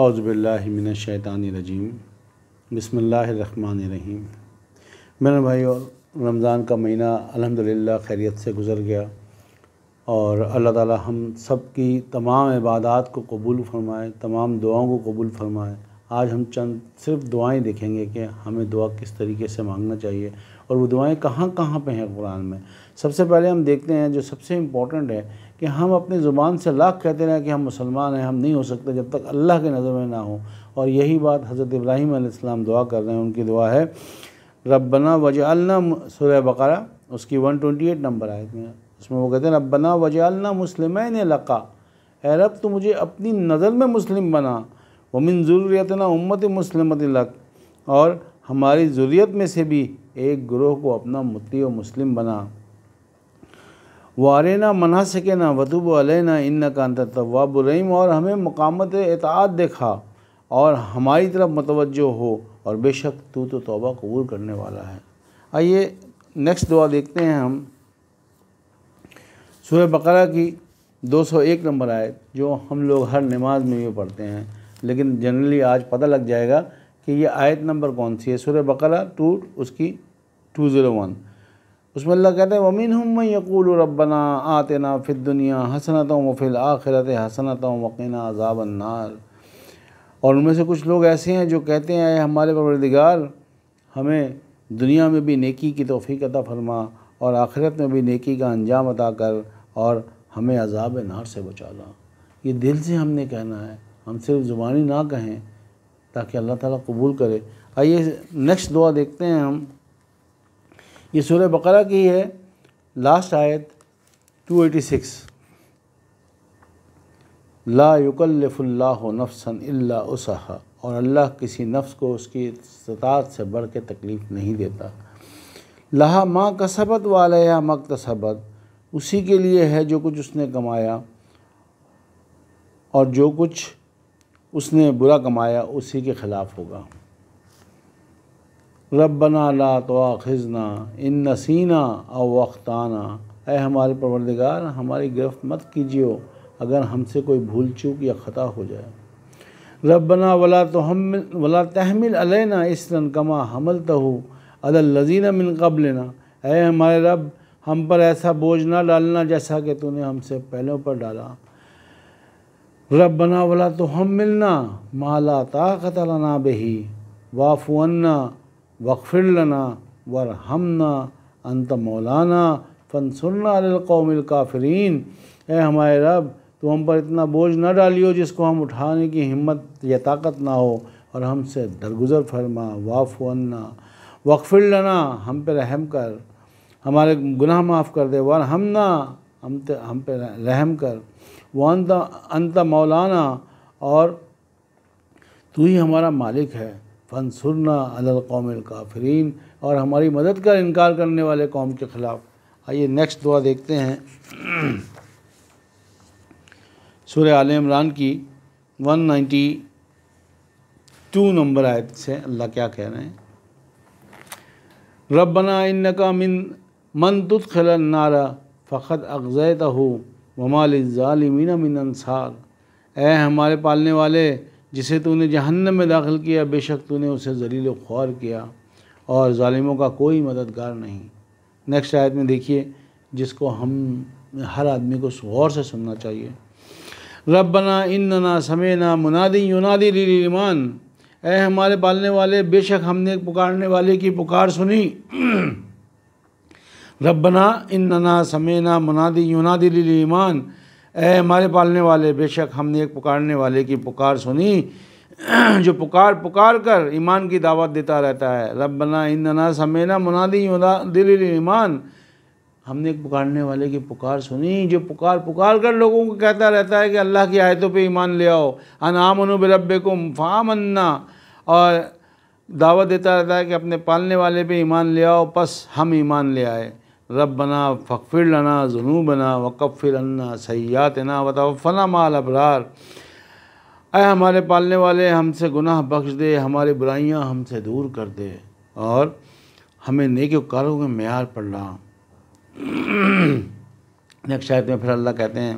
औज़बिल्लिमिनशैतानरजीम बसमीम मेरे भाई और रमज़ान का महीना अल्हम्दुलिल्लाह खैरियत से गुज़र गया और अल्लाह ताला हम सब की तमाम इबादत को कबूल फरमाए तमाम दुआओं को कबूल फरमाए आज हम चंद सिर्फ दुआएं देखेंगे कि हमें दुआ किस तरीके से मांगना चाहिए और वो दुआएं कहाँ कहाँ पे हैं कुरान में सबसे पहले हम देखते हैं जो सबसे इम्पोर्टेंट है कि हम अपनी ज़ुबान से लाख कहते रहें कि हम मुसलमान हैं हम नहीं हो सकते जब तक अल्लाह के नज़र में ना हो और यही बात हज़रत इब्राहिम आसमाम दुआ कर रहे हैं उनकी दुआ है रब्बना वजालना सुरह बकरा उसकी 128 नंबर आयत में उसमें वो कहते हैं रब्बना वजालना मुस्लिम लका ए रब तो मुझे अपनी नज़र में मुस्लिम बना वो ज़रूरियत ना उम्मत मुसलमत लक और हमारी ज़रूरत में से भी एक ग्रोह को अपना मुती व मुस्लिम बना वारेना मना सके ना वतुब अलैना इन का अंतर तवाबुरईम और हमें मकामत एतात देखा और हमारी तरफ मतवज हो और बेशक तू तो तौबा कबूल करने वाला है आइए नेक्स्ट दुआ देखते हैं हम सूर्य बकरा की 201 नंबर आयत जो हम लोग हर नमाज में ये पढ़ते हैं लेकिन जनरली आज पता लग जाएगा कि ये आयत नंबर कौन सी है सूर्य बकरा टू उसकी टू ज़ीरो वन उसमें अल्लाह कहते हैं वमिन हम यकूल रबना आतना फिर दुनिया हसनत वफिल आखिरत हसनत वकीना अजाबन्नार और उनमें से कुछ लोग ऐसे हैं जो कहते हैं आए हमारे परवरदिगार हमें दुनिया में भी नेकी की तोफ़ी अता फरमा और आखिरत में भी नेकी का अंजाम अता कर और हमें अजाब नार से बचाना ये दिल से हमने कहना है हम सिर्फ ज़ुबानी ना कहें ताकि अल्लाह ताला कबूल करे आइए नेक्स्ट दुआ देखते हैं हम ये सूर्य बकरा की है लास्ट आयत 286 ला युकल्लफ़ुल्लाह नफसन इल्ला उसा और अल्लाह किसी नफ्स को उसकी सतात से बढ़ के तकलीफ़ नहीं देता लहा माँ कसबत वाला या मकतसबत उसी के लिए है जो कुछ उसने कमाया और जो कुछ उसने बुरा कमाया उसी के ख़िलाफ़ होगा रबना ला तो आखिजना इन नसीना और वक्ताना ए हमारे परवरदिगार हमारी गिरफ्त मत कीजियो अगर हमसे कोई भूल चूक या ख़ता हो जाए रबना वला तो हम वला तहमिल अलैना इसरन कमा हमल तहु अदल लजीना मिन कब लेना ए हमारे रब हम पर ऐसा बोझ ना डालना जैसा कि तूने हमसे पहलों पर डाला रब बना वाला तो हम मिलना माला ताकत लाना बही वाफुअन्ना वक्फिर लना वर हमना अंत मौलाना फन सुनना कौमिल काफरीन ए हमारे रब तुम हम पर इतना बोझ ना डालियो जिसको हम उठाने की हिम्मत या ताकत ना हो और हमसे दरगुजर फरमा वाफ़ वन्ना वक्फिर हम पे रहम कर हमारे गुनाह माफ़ कर दे वर हमना हम ते हम पे रहम कर वो अंत अंत मौलाना और तू ही हमारा मालिक है फ़न सुरना अलकौम काफरीन और हमारी मदद का इनकार करने वाले कौम के ख़िलाफ़ आइए नेक्स्ट दुआ देखते हैं सूर्य आल इमरान की 192 नंबर आयत से अल्लाह क्या कह रहे हैं रबना इन का मिन मन तुत तुदखल नारा फ़खत अगजैत हो वमालमिन मिन अंसार ए हमारे पालने वाले जिसे तूने जहन्नम में दाखिल किया बेशक तूने उसे जलील ख्वार किया और ालिमों का कोई मददगार नहीं नेक्स्ट आयत में देखिए जिसको हम हर आदमी को गौर से सुनना चाहिए रबना इन्ना समेना मुनादी युनादी लीमान ए हमारे पालने वाले बेशक हमने पुकारने वाले की पुकार सुनी रबना इन्ना ना मुनादी युनादी लीमान ए हमारे पालने वाले बेशक हमने एक पुकारने वाले की पुकार सुनी जो पुकार पुकार कर ईमान की दावत देता रहता है रब बना इंदना समेना मुनादी दिल ईमान हमने एक पुकारने वाले की पुकार सुनी जो पुकार पुकार कर लोगों को कहता रहता है कि अल्लाह की आयतों पे ईमान ले आओ अनामन बरब को अन्ना और दावत देता रहता है कि अपने पालने वाले पे ईमान ले आओ बस हम ईमान ले आए रब बना फ़िर लना जुनू बना वक़फ़िर अन्ना सयातना फ़ना माल अबरार अ हमारे पालने वाले हमसे गुनाह बख्श दे हमारी बुराइयाँ हमसे दूर कर दे और हमें नेक कारों के मैार पड़ ला नेक्स्ट शायद में फिर अल्लाह कहते हैं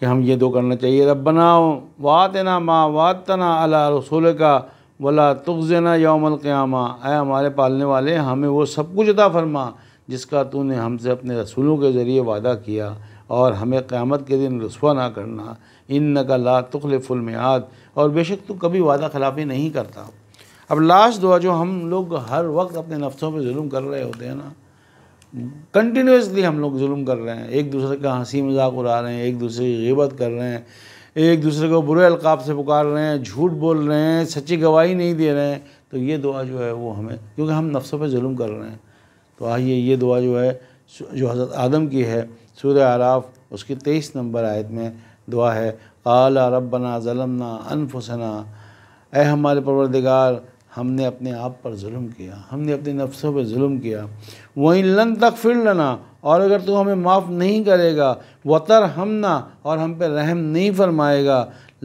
कि हम ये दो करना चाहिए रब बनाओ वातना माँ वातना अला रसूल का वला तुगजना यौमल क़्यामा अ हमारे पालने वाले हमें वो सब कुछ अता फरमा जिसका तूने हमसे अपने रसूलों के ज़रिए वादा किया और हमें क़्यामत के दिन रसुआ ना करना इन न का ला तुखलफुलमयाद और बेशक तू कभी वादा खिलाफी नहीं करता अब लास्ट दुआ जो हम लोग हर वक्त अपने नफ्सों पर म कर रहे होते हैं ना कंटिन्यूसली हम लोग म कर रहे हैं एक दूसरे का हंसी मजाक उड़ा रहे हैं एक दूसरे की गीबत कर रहे हैं एक दूसरे को बुरे अलकाब से पुकार रहे हैं झूठ बोल रहे हैं सच्ची गवाही नहीं दे रहे हैं तो ये दुआ जो है वो हमें क्योंकि हम नफ्सों पर जुल्म कर रहे हैं तो आइए ये दुआ जो है जो हज़रत आदम की है सूर्य आराफ उसकी तेईस नंबर आयत में दुआ है अला रबना ज़लमना अनफसना ऐ हमारे परवरदिगार हमने अपने आप पर जुल्म किया हमने अपने नफ्सों पर जुल्म किया वहीं लन तक फिर लना और अगर तू हमें माफ़ नहीं करेगा वतर हम ना और हम पे रहम नहीं फरमाएगा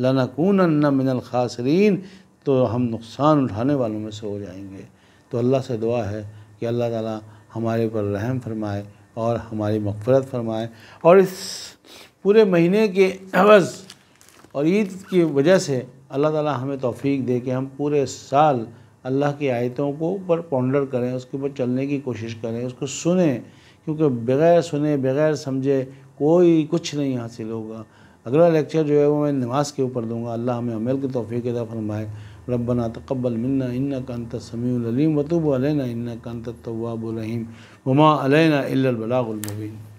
लनकून मिनल खासरीन तो हम नुकसान उठाने वालों में से हो जाएंगे तो अल्लाह से दुआ है कि अल्लाह ताला हमारे पर रहम फरमाए और हमारी मफफरत फरमाए और इस पूरे महीने के अवज़ और ईद की वजह से अल्लाह ताला हमें तोफ़ी दे के हम पूरे साल अल्लाह की आयतों को ऊपर पौंडर करें उसके ऊपर चलने की कोशिश करें उसको सुने क्योंकि बग़ैर सुने बग़ैर समझे कोई कुछ नहीं हासिल होगा अगला लेक्चर जो है वो मैं नमाज के ऊपर दूंगा अल्लाह हमें अमल की तोफ़ी अदा फरमाए ربنا تقبل منا إنك أنت السميع العليم وتوب علينا إنك أنت التواب الرحيم وما علينا إلا البلاغ المبين